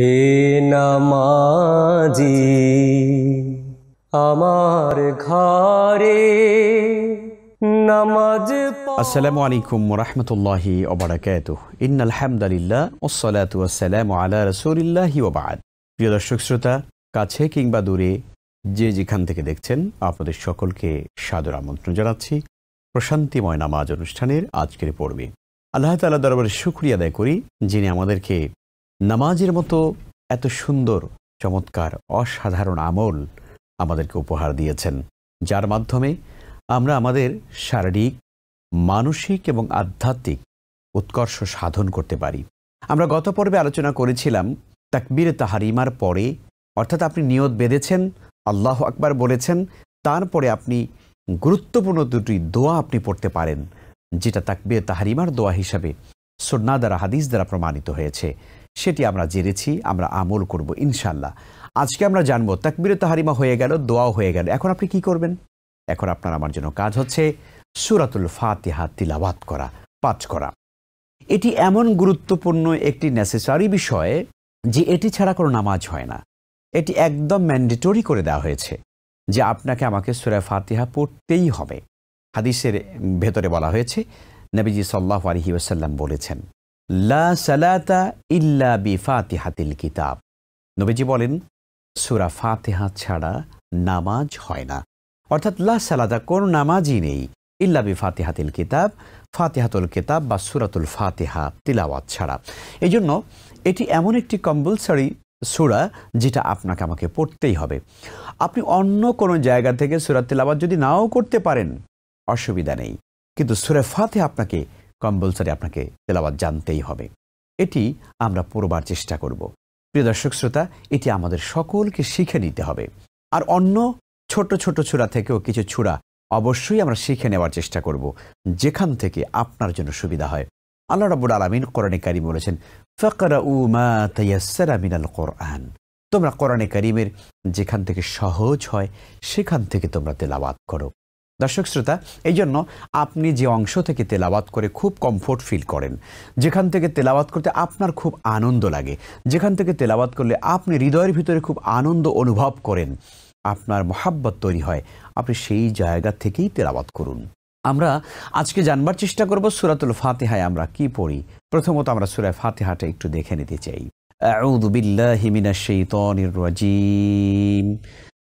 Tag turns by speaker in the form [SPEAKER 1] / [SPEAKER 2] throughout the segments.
[SPEAKER 1] হে নামাজি আমার ঘরে নামাজ আসসালামু আলাইকুম রহমতুল্লাহি ওবরাকাত ইন্নাল হামদালিল্লাহ ওসলাত ওয়াসালাম আলা রসুলিল্লাহি ওবাদ প্রিয় দর্শক শ্রোতা কাছে কিংবা দূরে যে যেখান থেকে দেখছেন আপনাদের সকলকে সাদর আমন্ত্রণ জানাচ্ছি প্রশান্তিময় নামাজ অনুষ্ঠানের আজকের পর্বে আল্লাহ তালা দরবারে শুক্রিয়া আদায় করি যিনি আমাদেরকে নামাজের মতো এত সুন্দর চমৎকার অসাধারণ আমল আমাদেরকে উপহার দিয়েছেন যার মাধ্যমে আমরা আমাদের শারীরিক মানসিক এবং আধ্যাত্মিক উৎকর্ষ সাধন করতে পারি আমরা গত পর্বে আলোচনা করেছিলাম তাকবির তাহারিমার পরে অর্থাৎ আপনি নিয়ত বেঁধেছেন আল্লাহ আকবার বলেছেন তারপরে আপনি গুরুত্বপূর্ণ দুটি দোয়া আপনি পড়তে পারেন যেটা তাকবির তাহারিমার দোয়া হিসাবে সন্নাদার দ্বারা হাদিস দ্বারা প্রমাণিত হয়েছে সেটি আমরা জেনেছি আমরা আমল করব ইনশাল্লাহ আজকে আমরা জানবো তাকবির তাহারিমা হয়ে গেল দোয়াও হয়ে গেল এখন আপনি কি করবেন এখন আপনার আমার জন্য কাজ হচ্ছে সুরাতুল ফাতিহা তিলাবাত করা পাঠ করা এটি এমন গুরুত্বপূর্ণ একটি নেসেসারি বিষয় যে এটি ছাড়া কোনো নামাজ হয় না এটি একদম ম্যান্ডেটরি করে দেওয়া হয়েছে যে আপনাকে আমাকে সুরা ফাতিহা পড়তেই হবে হাদিসের ভেতরে বলা হয়েছে নবীজি সাল্লাহ আলহি ওসাল্লাম বলেছেন লা সালাতা ইল্লা বি ফাতিহাতিল কিতাব নবীজি বলেন সুরা ফাতেহা ছাড়া নামাজ হয় না অর্থাৎ লা সালাতা কোন নামাজই নেই ইল্লা বি ফাতেহাতিল কিতাব ফাতেহাতুল কিতাব বা সুরাতুল ফাতেহা তিলাওয়াত ছাড়া এই জন্য এটি এমন একটি কম্পালসারি সুরা যেটা আপনাকে আমাকে পড়তেই হবে আপনি অন্য কোনো জায়গা থেকে সুরা তিলাবাত যদি নাও করতে পারেন অসুবিধা নেই কিন্তু সুরা ফাতে আপনাকে কম্পালসারি আপনাকে তেলাওয়াত জানতেই হবে এটি আমরা পড়বার চেষ্টা করব প্রিয় দর্শক শ্রোতা এটি আমাদের সকলকে শিখে নিতে হবে আর অন্য ছোট ছোট ছুরা থেকেও কিছু ছুরা অবশ্যই আমরা শিখে নেওয়ার চেষ্টা করব যেখান থেকে আপনার জন্য সুবিধা হয় আল্লাহ রাবুল আলমিন কোরআনে কারিম বলেছেন ফকরাল কোরআন তোমরা কোরআনে কারিমের যেখান থেকে সহজ হয় সেখান থেকে তোমরা তেলাওয়াত করো দর্শক শ্রোতা এই জন্য আপনি যে অংশ থেকে তেলাবাত করে খুব কমফোর্ট ফিল করেন যেখান থেকে তেলাবাত করতে আপনার খুব আনন্দ লাগে যেখান থেকে তেলাবাত করলে আপনি হৃদয়ের ভিতরে খুব আনন্দ অনুভব করেন আপনার মহাব্বত তৈরি হয় আপনি সেই জায়গা থেকেই তেলাবাত করুন আমরা আজকে জানবার চেষ্টা করব সুরাতুল ফাতেহায় আমরা কি পড়ি প্রথমত আমরা সুরায় ফাতেহাটা একটু দেখে নিতে চাই أعوذ হিমিনা সেই الشيطان الرجيم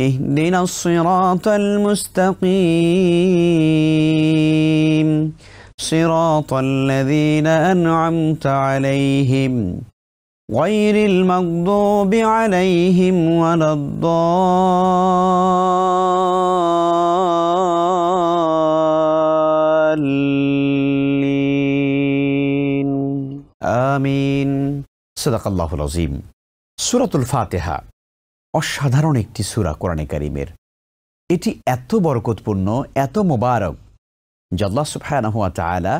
[SPEAKER 1] اهدنا الصراط المستقيم صراط الذين أنعمت عليهم غير المغضوب عليهم ولا الضالين آمين صدق الله العظيم سورة الفاتحة অসাধারণ একটি সুরা কোরআনে কারিমের এটি এত বরকতপূর্ণ এত মোবারক জল্লা সুফায়ানহুয়া তালা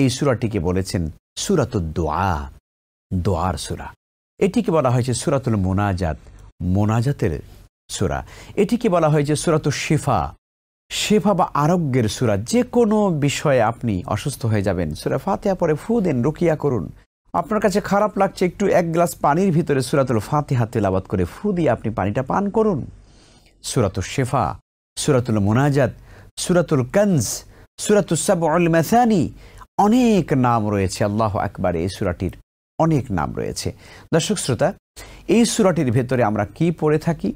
[SPEAKER 1] এই সুরাটিকে বলেছেন সুরাতুল দোয়া দোয়ার সুরা এটিকে বলা হয়েছে সুরাতুল মোনাজাত মোনাজাতের সুরা এটিকে বলা হয়েছে সুরাত শেফা শেফা বা আরোগ্যের সুরা যে কোনো বিষয়ে আপনি অসুস্থ হয়ে যাবেন সুরা ফাতেয়া পরে ফু দেন রুকিয়া করুন আপনার কাছে খারাপ লাগছে একটু এক গ্লাস পানির ভিতরে সুরাতুল হাতে লাবাদ করে ফু দিয়ে আপনি পানিটা পান করুন সুরাতুল শেফা সুরাতুল মোনাজাত সুরাতুল কনস সুরাতুল সাবুল মেসানি অনেক নাম রয়েছে আল্লাহ একবারে এই সুরাটির অনেক নাম রয়েছে দর্শক শ্রোতা এই সুরাটির ভেতরে আমরা কি পড়ে থাকি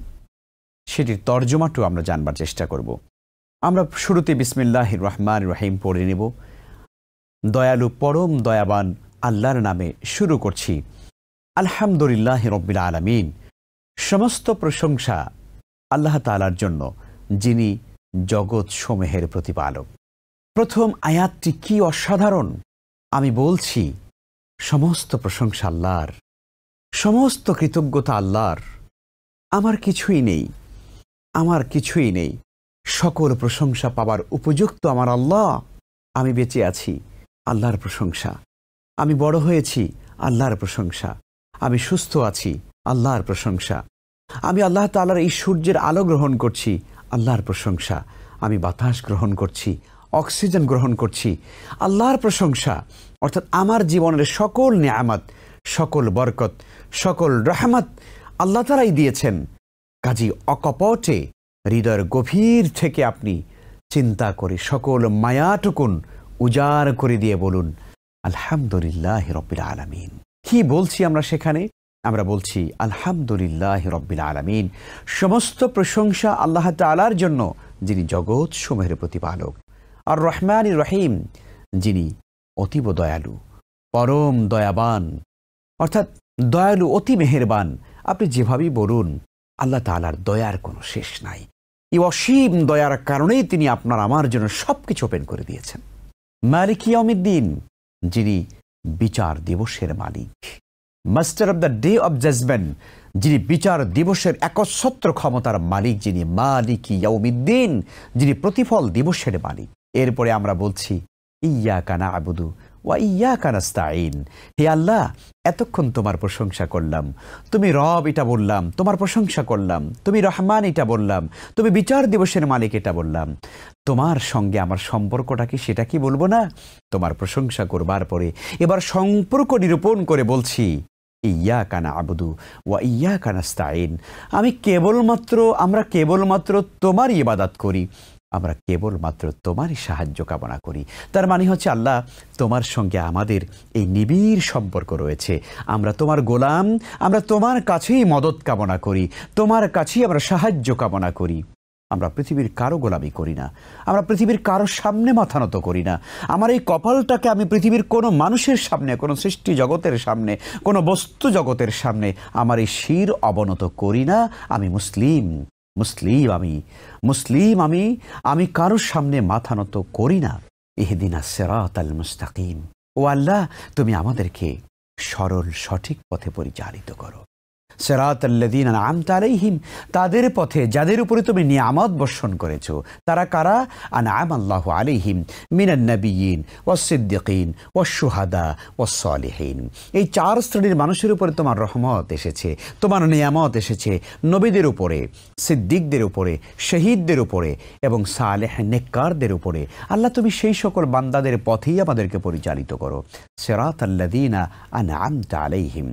[SPEAKER 1] সেটির তর্জমাটু আমরা জানবার চেষ্টা করব আমরা শুরুতে বিসমিল্লাহ রহমান রহিম পড়ে নেব দয়ালু পরম দয়াবান আল্লাহর নামে শুরু করছি আলহামদুলিল্লাহ রব্বিল আলমিন সমস্ত প্রশংসা আল্লাহ তালার জন্য যিনি জগৎ সমূহের প্রতিপালক প্রথম আয়াতটি কি অসাধারণ আমি বলছি সমস্ত প্রশংসা আল্লাহর সমস্ত কৃতজ্ঞতা আল্লাহর আমার কিছুই নেই আমার কিছুই নেই সকল প্রশংসা পাবার উপযুক্ত আমার আল্লাহ আমি বেঁচে আছি আল্লাহর প্রশংসা আমি বড় হয়েছি আল্লাহর প্রশংসা আমি সুস্থ আছি আল্লাহর প্রশংসা আমি আল্লাহ তালার এই সূর্যের আলো গ্রহণ করছি আল্লাহর প্রশংসা আমি বাতাস গ্রহণ করছি অক্সিজেন গ্রহণ করছি আল্লাহর প্রশংসা অর্থাৎ আমার জীবনের সকল নিয়ামত সকল বরকত সকল রহমত আল্লাহ তালাই দিয়েছেন কাজী অকপটে হৃদয়ের গভীর থেকে আপনি চিন্তা করে সকল মায়াটুকুন উজাড় করে দিয়ে বলুন আলহামদুলিল্লাহ রব্বিল আলমিন কি বলছি আমরা সেখানে আমরা বলছি আলহামদুলিল্লাহ রব্বিল আলমিন সমস্ত প্রশংসা আল্লাহ তালার জন্য যিনি জগৎ সমূহের প্রতিপালক আর রহমান রহিম যিনি অতীব দয়ালু পরম দয়াবান অর্থাৎ দয়ালু অতি মেহেরবান আপনি যেভাবেই বলুন আল্লাহ তালার দয়ার কোনো শেষ নাই এই অসীম দয়ার কারণেই তিনি আপনার আমার জন্য সব কিছু ওপেন করে দিয়েছেন মালিকিয়মিদ্দিন যিনি বিচার দিবসের মালিক master of the day of judgement যিনি বিচার দিবসের একচ্ছত্র ক্ষমতার মালিক যিনি মালিক ইয়ৌমিদ্দিন যিনি প্রতিফল দিবসের মালিক এরপরে আমরা বলছি ইয়া কানা আবুদু ওয়া ইয়া হে আল্লাহ এতক্ষণ তোমার প্রশংসা করলাম তুমি রব এটা বললাম তোমার প্রশংসা করলাম তুমি রহমান এটা বললাম তুমি বিচার দিবসের মালিক এটা বললাম তোমার সঙ্গে আমার সম্পর্কটা কি সেটা কি বলবো না তোমার প্রশংসা করবার পরে এবার সম্পর্ক নিরূপণ করে বলছি ইয়া কানা আবুদু ওয়া ইয়া কানাস্তাইন আমি কেবলমাত্র আমরা কেবলমাত্র তোমার ইবাদাত করি আমরা কেবলমাত্র তোমারই সাহায্য কামনা করি তার মানে হচ্ছে আল্লাহ তোমার সঙ্গে আমাদের এই নিবিড় সম্পর্ক রয়েছে আমরা তোমার গোলাম আমরা তোমার কাছেই মদত কামনা করি তোমার কাছেই আমরা সাহায্য কামনা করি আমরা পৃথিবীর কারো গোলামি করি না আমরা পৃথিবীর কারো সামনে মাথা নত করি না আমার এই কপালটাকে আমি পৃথিবীর কোনো মানুষের সামনে কোনো সৃষ্টি জগতের সামনে কোনো বস্তু জগতের সামনে আমার এই শির অবনত করি না আমি মুসলিম মুসলিম আমি মুসলিম আমি আমি কারোর সামনে মাথা নত করি না এহদিন আসেরাত আল মুস্তাকিম ও আল্লাহ তুমি আমাদেরকে সরল সঠিক পথে পরিচালিত করো সেরাতল্লাদিন আমতা আলাইহিম তাদের পথে যাদের উপরে তুমি নিয়ামত বর্ষণ করেছ তারা কারা আম আল্লাহ আলিহিম মিনান্নবীন সুহাদা ও ওয়সলিহীন এই চার শ্রেণীর মানুষের উপরে তোমার রহমত এসেছে তোমার নিয়ামত এসেছে নবীদের উপরে সিদ্দিকদের উপরে শহীদদের উপরে এবং সালেহ নেককারদের উপরে আল্লাহ তুমি সেই সকল বান্দাদের পথেই আমাদেরকে পরিচালিত করো সেরাত আম আনামতা আলাইহিম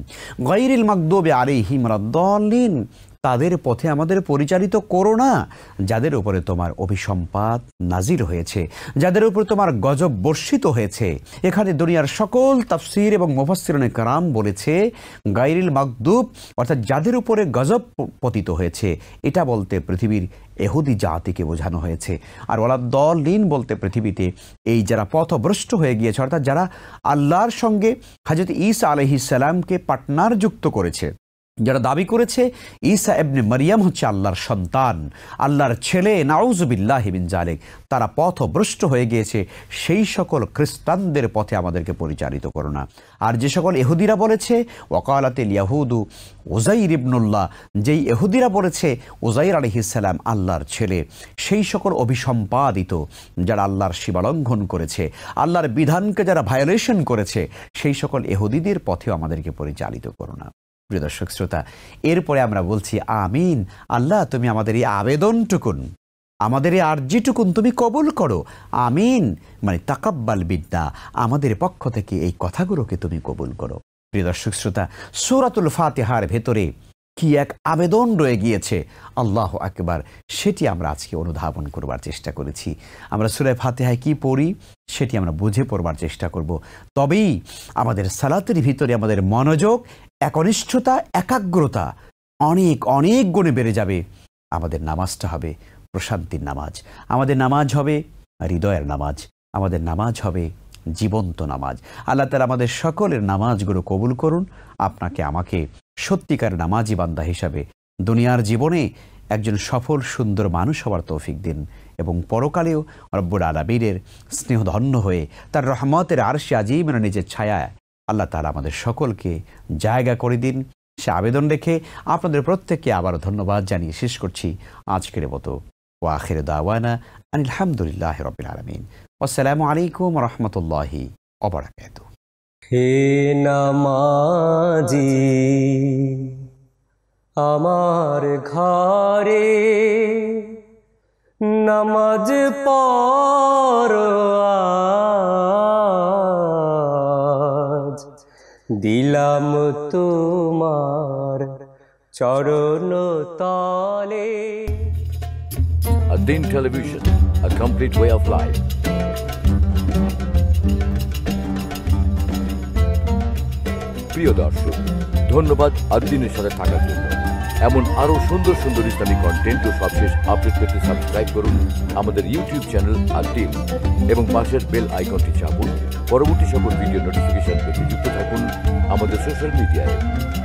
[SPEAKER 1] গৈরিল মকদুবে আলিহিম রাহিমরাদ্দলিন তাদের পথে আমাদের পরিচালিত করো না যাদের উপরে তোমার অভিসম্পাদ নাজির হয়েছে যাদের উপরে তোমার গজব বর্ষিত হয়েছে এখানে দুনিয়ার সকল তাফসির এবং মুফাসিরনে কারাম বলেছে গাইরিল মাকদুব অর্থাৎ যাদের উপরে গজব পতিত হয়েছে এটা বলতে পৃথিবীর এহুদি জাতিকে বোঝানো হয়েছে আর ওলা দলিন বলতে পৃথিবীতে এই যারা পথভ্রষ্ট হয়ে গিয়েছে অর্থাৎ যারা আল্লাহর সঙ্গে হাজরত ইসা আলহিসাল্লামকে পাটনার যুক্ত করেছে যারা দাবি করেছে ঈসা এবনে মারিয়াম হচ্ছে আল্লাহর সন্তান আল্লাহর ছেলে নাউজুবিল্লাহিবিন জালেক তারা পথভ্রষ্ট হয়ে গিয়েছে সেই সকল খ্রিস্টানদের পথে আমাদেরকে পরিচালিত করো না আর যে সকল এহুদিরা বলেছে ওকালাতিল ইয়াহুদু ওজাইর ইবনুল্লাহ যেই এহুদিরা বলেছে ওজাইর ইসালাম আল্লাহর ছেলে সেই সকল অভিসম্পাদিত যারা আল্লাহর শিবালঙ্ঘন করেছে আল্লাহর বিধানকে যারা ভায়োলেশন করেছে সেই সকল এহুদিদের পথেও আমাদেরকে পরিচালিত করো না প্রিয় দর্শক শ্রোতা এরপরে আমরা বলছি আমিন আল্লাহ তুমি আমাদের এই আবেদনটুকুন আমাদের এই আর্জিটুকুন তুমি কবুল করো আমিন মানে তাকাব্বাল বিদ্যা আমাদের পক্ষ থেকে এই কথাগুলোকে তুমি কবুল করো প্রিয় দর্শক শ্রোতা সুরাতুল ফাতেহার ভেতরে কি এক আবেদন রয়ে গিয়েছে আল্লাহ একবার সেটি আমরা আজকে অনুধাবন করবার চেষ্টা করেছি আমরা সুরে ফাতেহায় কি পড়ি সেটি আমরা বুঝে পড়বার চেষ্টা করব তবেই আমাদের সালাতের ভিতরে আমাদের মনোযোগ একনিষ্ঠতা একাগ্রতা অনেক অনেক গুণে বেড়ে যাবে আমাদের নামাজটা হবে প্রশান্তির নামাজ আমাদের নামাজ হবে হৃদয়ের নামাজ আমাদের নামাজ হবে জীবন্ত নামাজ আল্লাহ তালা আমাদের সকলের নামাজগুলো কবুল করুন আপনাকে আমাকে সত্যিকার নামাজি বান্দা হিসাবে দুনিয়ার জীবনে একজন সফল সুন্দর মানুষ হওয়ার তৌফিক দিন এবং পরকালেও রব্বুর আলাবীরের স্নেহধন্য হয়ে তার রহমতের আরশে আজিমের নিজের ছায়া আল্লাহ তালা আমাদের সকলকে জায়গা করে দিন সে আবেদন রেখে আপনাদের প্রত্যেককে আবারও ধন্যবাদ জানিয়ে শেষ করছি আজকের মতো ওয়াখের দাওয়ানা আলহামদুলিল্লাহ রবিল আলমিন আসসালামু আলাইকুম রহমতুল্লাহি অবরাকাত হে নামাজি আমার ঘরে নামাজ পড়া দিলাম তোমার চরণ তলে দিন television complete way of life প্রিয় দর্শক ধন্যবাদ আদিনের সাথে থাকার জন্য এমন আরও সুন্দর সুন্দর ইসলামিক কন্টেন্ট ও সবশেষ আপডেট পেতে সাবস্ক্রাইব করুন আমাদের ইউটিউব চ্যানেল আদিন এবং পাশের বেল আইকনটি চাপুন পরবর্তী সকল ভিডিও নোটিফিকেশন পেতে যুক্ত থাকুন আমাদের সোশ্যাল মিডিয়ায়